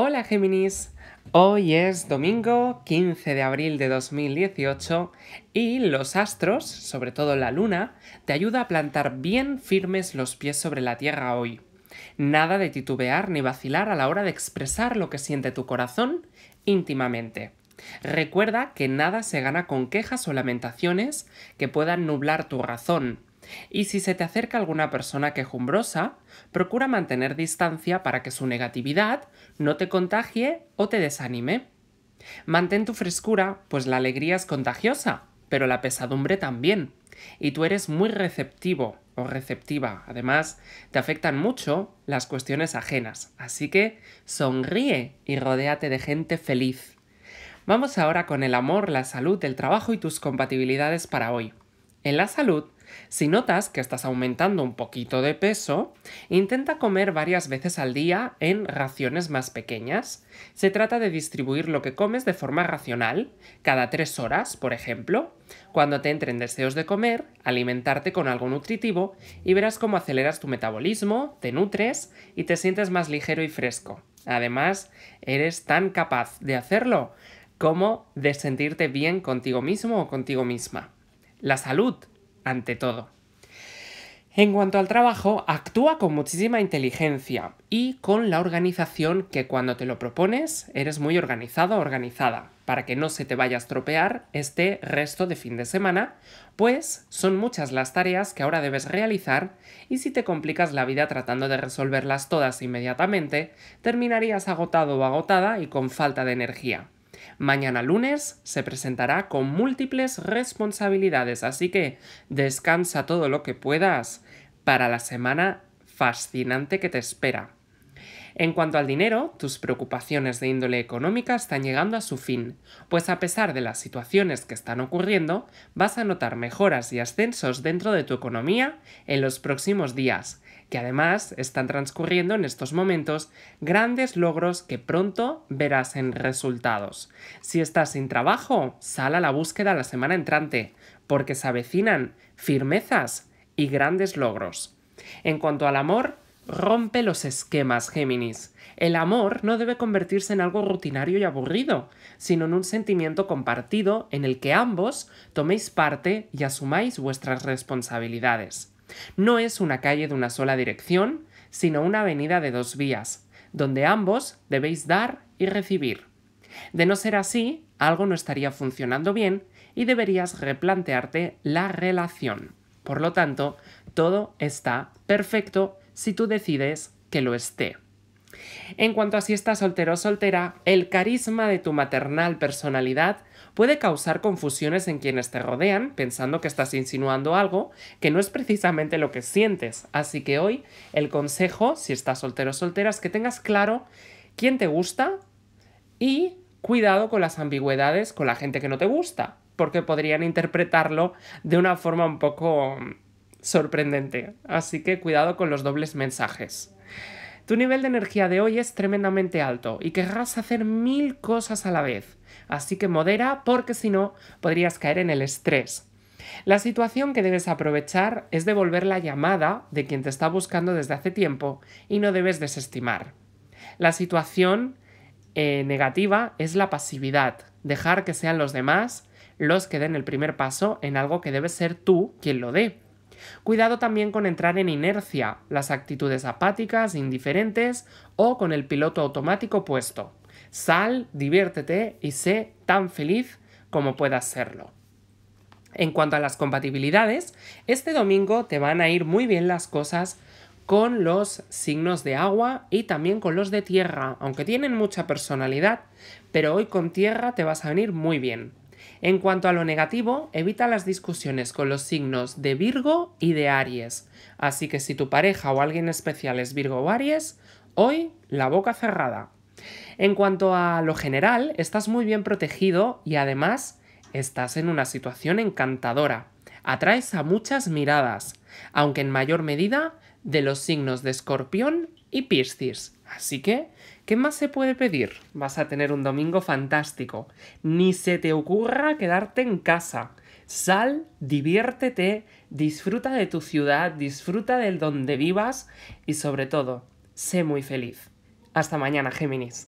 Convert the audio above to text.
Hola Géminis, hoy es domingo 15 de abril de 2018 y los astros, sobre todo la luna, te ayuda a plantar bien firmes los pies sobre la tierra hoy. Nada de titubear ni vacilar a la hora de expresar lo que siente tu corazón íntimamente. Recuerda que nada se gana con quejas o lamentaciones que puedan nublar tu razón, y si se te acerca alguna persona quejumbrosa, procura mantener distancia para que su negatividad no te contagie o te desanime. Mantén tu frescura, pues la alegría es contagiosa, pero la pesadumbre también. Y tú eres muy receptivo o receptiva. Además, te afectan mucho las cuestiones ajenas. Así que sonríe y rodéate de gente feliz. Vamos ahora con el amor, la salud, el trabajo y tus compatibilidades para hoy. En la salud, si notas que estás aumentando un poquito de peso, intenta comer varias veces al día en raciones más pequeñas. Se trata de distribuir lo que comes de forma racional, cada tres horas, por ejemplo. Cuando te entren deseos de comer, alimentarte con algo nutritivo y verás cómo aceleras tu metabolismo, te nutres y te sientes más ligero y fresco. Además, eres tan capaz de hacerlo como de sentirte bien contigo mismo o contigo misma. La salud ante todo. En cuanto al trabajo, actúa con muchísima inteligencia y con la organización que cuando te lo propones eres muy organizado o organizada, para que no se te vaya a estropear este resto de fin de semana, pues son muchas las tareas que ahora debes realizar y si te complicas la vida tratando de resolverlas todas inmediatamente, terminarías agotado o agotada y con falta de energía. Mañana lunes se presentará con múltiples responsabilidades, así que descansa todo lo que puedas para la semana fascinante que te espera. En cuanto al dinero, tus preocupaciones de índole económica están llegando a su fin, pues a pesar de las situaciones que están ocurriendo, vas a notar mejoras y ascensos dentro de tu economía en los próximos días, que además están transcurriendo en estos momentos grandes logros que pronto verás en resultados. Si estás sin trabajo, sal a la búsqueda la semana entrante, porque se avecinan firmezas y grandes logros. En cuanto al amor, rompe los esquemas, Géminis. El amor no debe convertirse en algo rutinario y aburrido, sino en un sentimiento compartido en el que ambos toméis parte y asumáis vuestras responsabilidades. No es una calle de una sola dirección, sino una avenida de dos vías, donde ambos debéis dar y recibir. De no ser así, algo no estaría funcionando bien y deberías replantearte la relación. Por lo tanto, todo está perfecto si tú decides que lo esté. En cuanto a si estás soltero o soltera, el carisma de tu maternal personalidad puede causar confusiones en quienes te rodean, pensando que estás insinuando algo que no es precisamente lo que sientes. Así que hoy el consejo, si estás soltero o soltera, es que tengas claro quién te gusta y cuidado con las ambigüedades con la gente que no te gusta, porque podrían interpretarlo de una forma un poco mm, sorprendente. Así que cuidado con los dobles mensajes. Tu nivel de energía de hoy es tremendamente alto y querrás hacer mil cosas a la vez, así que modera porque si no podrías caer en el estrés. La situación que debes aprovechar es devolver la llamada de quien te está buscando desde hace tiempo y no debes desestimar. La situación eh, negativa es la pasividad, dejar que sean los demás los que den el primer paso en algo que debe ser tú quien lo dé. Cuidado también con entrar en inercia, las actitudes apáticas, indiferentes o con el piloto automático puesto. Sal, diviértete y sé tan feliz como puedas serlo. En cuanto a las compatibilidades, este domingo te van a ir muy bien las cosas con los signos de agua y también con los de tierra, aunque tienen mucha personalidad, pero hoy con tierra te vas a venir muy bien. En cuanto a lo negativo, evita las discusiones con los signos de Virgo y de Aries. Así que si tu pareja o alguien especial es Virgo o Aries, hoy la boca cerrada. En cuanto a lo general, estás muy bien protegido y además estás en una situación encantadora. Atraes a muchas miradas, aunque en mayor medida de los signos de escorpión y Piscis. Así que, ¿qué más se puede pedir? Vas a tener un domingo fantástico. Ni se te ocurra quedarte en casa. Sal, diviértete, disfruta de tu ciudad, disfruta del donde vivas y sobre todo, sé muy feliz. Hasta mañana, Géminis.